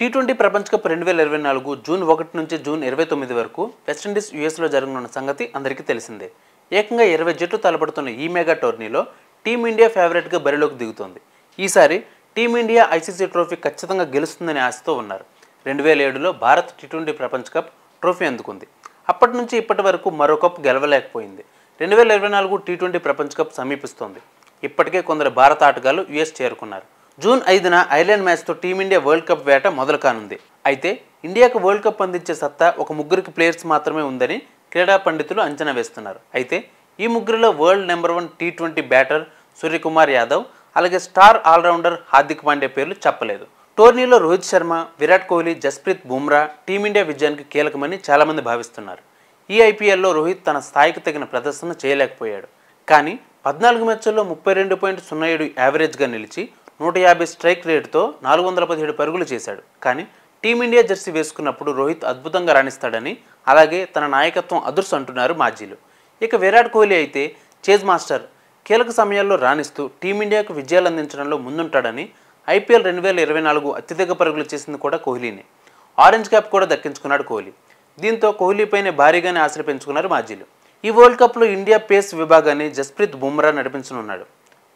tea twenty ప్రపంచ cup రెండు వేల ఇరవై నాలుగు జూన్ ఒకటి నుంచి జూన్ ఇరవై తొమ్మిది వరకు వెస్టిండీస్ యుఎస్లో జరగనున్న సంగతి అందరికీ తెలిసిందే ఏకంగా ఇరవై జట్లు తలపడుతున్న ఈ మెగా టోర్నీలో టీమిండియా ఫేవరెట్గా బరిలోకి దిగుతోంది ఈసారి టీమిండియా ఐసీసీ ట్రోఫీ ఖచ్చితంగా గెలుస్తుందనే ఆశతో ఉన్నారు రెండు వేల ఏడులో భారత్ టీ ట్వంటీ ప్రపంచ కప్ ట్రోఫీ అందుకుంది అప్పటి నుంచి ఇప్పటి వరకు మరో కప్ గెలవలేకపోయింది రెండు వేల ఇరవై నాలుగు టీ ట్వంటీ ప్రపంచ కప్ సమీపిస్తోంది ఇప్పటికే కొందరు భారత ఆటగాళ్లు యుఎస్ చేరుకున్నారు జూన్ ఐదున ఐర్లాండ్ మ్యాచ్తో టీమిండియా వరల్డ్ కప్ వేట మొదలు కానుంది అయితే ఇండియాకు వరల్డ్ కప్ అందించే సత్తా ఒక ముగ్గురికి ప్లేయర్స్ మాత్రమే ఉందని క్రీడా పండితులు అంచనా వేస్తున్నారు అయితే ఈ ముగ్గురిలో world number one T twenty batter Suryakumar Yadav అలాగే స్టార్ ఆల్రౌండర్ హార్దిక్ పాండే పేర్లు చెప్పలేదు టోర్నీలో రోహిత్ శర్మ విరాట్ కోహ్లీ జస్ప్రీత్ బుమ్రా టీమిండియా విజయానికి కీలకమని చాలామంది భావిస్తున్నారు ఈ ఐపీఎల్లో రోహిత్ తన స్థాయికి తగిన ప్రదర్శన చేయలేకపోయాడు కానీ పద్నాలుగు మ్యాచ్ల్లో ముప్పై రెండు పాయింట్ సున్నా ఏడు యావరేజ్గా నిలిచి నూట యాభై స్ట్రైక్ రేట్తో నాలుగు వందల పదిహేడు పరుగులు చేశాడు కానీ టీమిండియా జెర్సీ వేసుకున్నప్పుడు రోహిత్ అద్భుతంగా రాణిస్తాడని అలాగే తన నాయకత్వం అదృశ్యం అంటున్నారు మాజీలు ఇక విరాట్ కోహ్లీ అయితే చేజ్ మాస్టర్ కీలక సమయాల్లో రాణిస్తూ టీమిండియాకు విజయాలు అందించడంలో ముందుంటాడని ఐపీఎల్ రెండు వేల ఇరవై నాలుగు అత్యధిక పరుగులు చేసింది కూడా కోహ్లీనే ఆరెంజ్ క్యాప్ కూడా దక్కించుకున్నాడు కోహ్లీ దీంతో కోహ్లీపైనే భారీగానే ఆశలు పెంచుకున్నారు మాజీలు ఈ వరల్డ్ కప్లో ఇండియా పేస్ విభాగాన్ని జస్ప్రీత్ బుమ్రా నడిపించనున్నాడు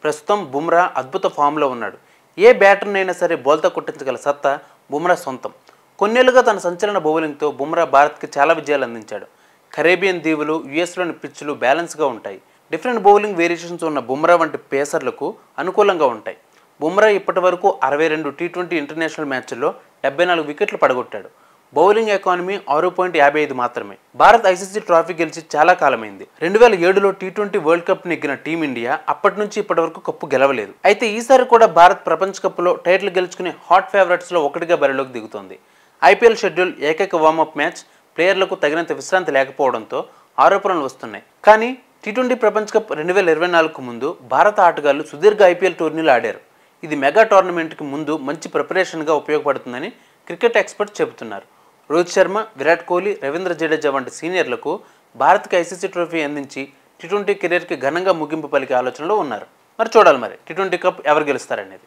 ప్రస్తుతం బుమ్రా అద్భుత ఫామ్లో ఉన్నాడు ఏ బ్యాటర్నైనా సరే బోల్త కొట్టించగల సత్తా బుమ్రా సొంతం కొన్నేళ్లుగా తన సంచలన బౌలింగ్తో బుమ్రా భారత్కి చాలా విజయాలు అందించాడు కరేబియన్ దీవులు యుఎస్లోని పిచ్లు బ్యాలెన్స్గా ఉంటాయి డిఫరెంట్ బౌలింగ్ వేరియేషన్స్ ఉన్న బుమ్రా వంటి పేసర్లకు అనుకూలంగా ఉంటాయి బుమ్రా ఇప్పటి వరకు అరవై రెండు టీ ట్వంటీ ఇంటర్నేషనల్ మ్యాచ్ల్లో డెబ్బై నాలుగు వికెట్లు పడగొట్టాడు బౌలింగ్ ఎకానమీ ఆరు పాయింట్ యాభై ఐదు మాత్రమే భారత్ ఐసీసీ ట్రాఫీ గెలిచి చాలా కాలమైంది రెండు వేల ఏడులో టీ ట్వంటీ వరల్డ్ కప్ నెగ్గిన టీమిండియా అప్పటి నుంచి ఇప్పటి వరకు కప్పు గెలవలేదు అయితే ఈసారి కూడా భారత్ ప్రపంచ కప్లో టైటిల్ గెలుచుకునే హాట్ ఫేవరెట్స్లో ఒకటిగా బరిలోకి దిగుతోంది ఐపీఎల్ షెడ్యూల్ ఏకైక వార్మప్ మ్యాచ్ ప్లేయర్లకు తగినంత విశ్రాంతి లేకపోవడంతో ఆరోపణలు వస్తున్నాయి కానీ టీ ట్వంటీ ప్రపంచ కప్ రెండు వేల ఇరవై నాలుగు ముందు భారత ఆటగాళ్లు సుదీర్ఘ ఐపీఎల్ టోర్నీలు ఆడారు ఇది మెగా టోర్నమెంట్కి ముందు మంచి ప్రిపరేషన్గా ఉపయోగపడుతుందని క్రికెట్ ఎక్స్పర్ట్ చెబుతున్నారు రోహిత్ శర్మ విరాట్ కోహ్లీ రవీంద్ర జడేజా వంటి సీనియర్లకు భారత్కి ఐసీసీ ట్రోఫీ అందించి టీ ట్వంటీ కెరీర్కి ఘనంగా ముగింపు పలికే ఆలోచనలో ఉన్నారు మరి చూడాలి మరి టీ ట్వంటీ కప్ ఎవరు గెలుస్తారనేది